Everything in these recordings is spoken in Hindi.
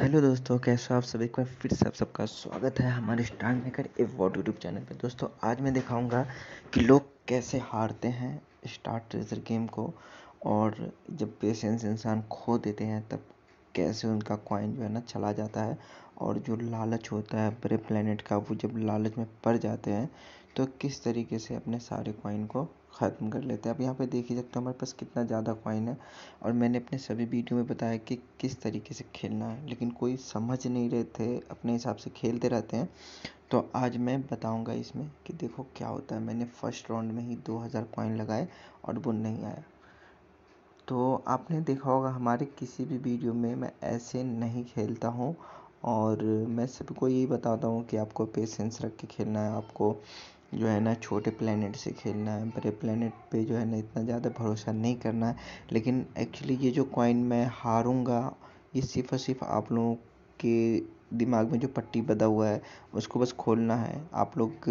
हेलो दोस्तों कैसे हो आप सभी एक बार फिर से आप सबका स्वागत है हमारे start maker award YouTube channel पे दोस्तों आज मैं दिखाऊंगा कि लोग कैसे हारते हैं स्टार ट्रेजर गेम को और जब पेशेंस इंसान खो देते हैं तब कैसे उनका कॉइन जो है ना चला जाता है और जो लालच होता है बड़े प्लानट का वो जब लालच में पड़ जाते हैं तो किस तरीके से अपने सारे कॉइन को ख़त्म कर लेते हैं अब यहाँ पे देखिए ही सकते हो हमारे पास कितना ज़्यादा कॉइन है और मैंने अपने सभी वीडियो में बताया कि किस तरीके से खेलना है लेकिन कोई समझ नहीं रहे थे अपने हिसाब से खेलते रहते हैं तो आज मैं बताऊंगा इसमें कि देखो क्या होता है मैंने फर्स्ट राउंड में ही दो कॉइन लगाए और वो नहीं आया तो आपने देखा होगा हमारे किसी भी वीडियो में मैं ऐसे नहीं खेलता हूँ और मैं सबको यही बताता हूँ कि आपको पेशेंस रख के खेलना है आपको जो है ना छोटे प्लेनेट से खेलना है बड़े प्लेनेट पे जो है ना इतना ज़्यादा भरोसा नहीं करना है लेकिन एक्चुअली ये जो कॉइन मैं हारूँगा ये सिर्फ़ और सिर्फ़ आप लोगों के दिमाग में जो पट्टी बदा हुआ है उसको बस खोलना है आप लोग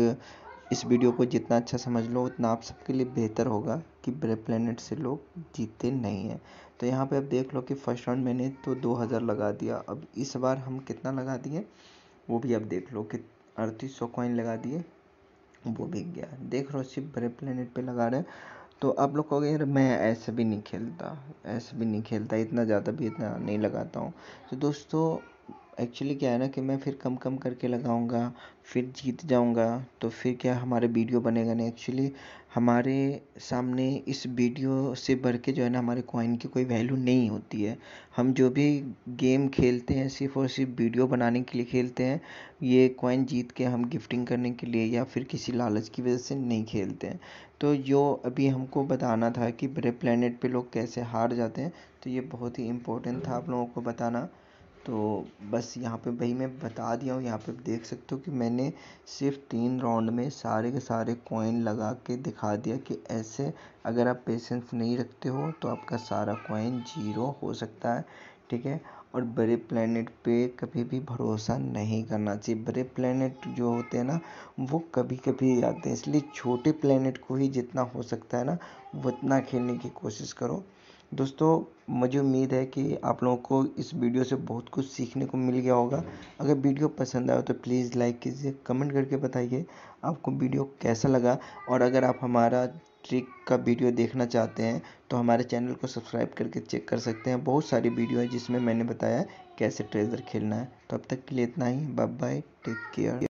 इस वीडियो को जितना अच्छा समझ लो उतना आप सबके लिए बेहतर होगा कि ब्रे प्लेनेट से लोग जीते नहीं हैं तो यहाँ पे आप देख लो कि फर्स्ट राउंड मैंने तो 2000 लगा दिया अब इस बार हम कितना लगा दिए वो भी आप देख लो कि अड़तीस सौ कॉइन लगा दिए वो बिक गया देख रहे हो सिर्फ बड़े प्लेनेट पे लगा रहे तो आप लोग कहोगे यार मैं ऐसे भी नहीं खेलता ऐसे भी नहीं खेलता इतना ज़्यादा भी इतना नहीं लगाता हूँ तो दोस्तों एक्चुअली क्या है ना कि मैं फिर कम कम करके लगाऊंगा फिर जीत जाऊंगा तो फिर क्या हमारे वीडियो बनेगा नहीं एक्चुअली हमारे सामने इस वीडियो से बढ़ के जो है ना हमारे कॉइन की कोई वैल्यू नहीं होती है हम जो भी गेम खेलते हैं सिर्फ और सिर्फ वीडियो बनाने के लिए खेलते हैं ये कॉइन जीत के हम गिफ्टिंग करने के लिए या फिर किसी लालच की वजह से नहीं खेलते हैं तो जो अभी हमको बताना था कि बड़े प्लानट पर लोग कैसे हार जाते हैं तो ये बहुत ही इम्पोर्टेंट था आप लोगों को बताना तो बस यहाँ पे भाई मैं बता दिया हूँ यहाँ पे देख सकते हो कि मैंने सिर्फ तीन राउंड में सारे के सारे कॉइन लगा के दिखा दिया कि ऐसे अगर आप पेशेंस नहीं रखते हो तो आपका सारा कॉइन जीरो हो सकता है ठीक है और बड़े प्लानट पे कभी भी भरोसा नहीं करना चाहिए बड़े प्लानट जो होते हैं ना वो कभी कभी आते हैं इसलिए छोटे प्लानट को ही जितना हो सकता है ना उतना खेलने की कोशिश करो दोस्तों मुझे उम्मीद है कि आप लोगों को इस वीडियो से बहुत कुछ सीखने को मिल गया होगा अगर वीडियो पसंद आया तो प्लीज़ लाइक कीजिए कमेंट करके बताइए आपको वीडियो कैसा लगा और अगर आप हमारा ट्रिक का वीडियो देखना चाहते हैं तो हमारे चैनल को सब्सक्राइब करके चेक कर सकते हैं बहुत सारी वीडियो है जिसमें मैंने बताया कैसे ट्रेजर खेलना है तो अब तक के लिए इतना ही बाय बाय टेक केयर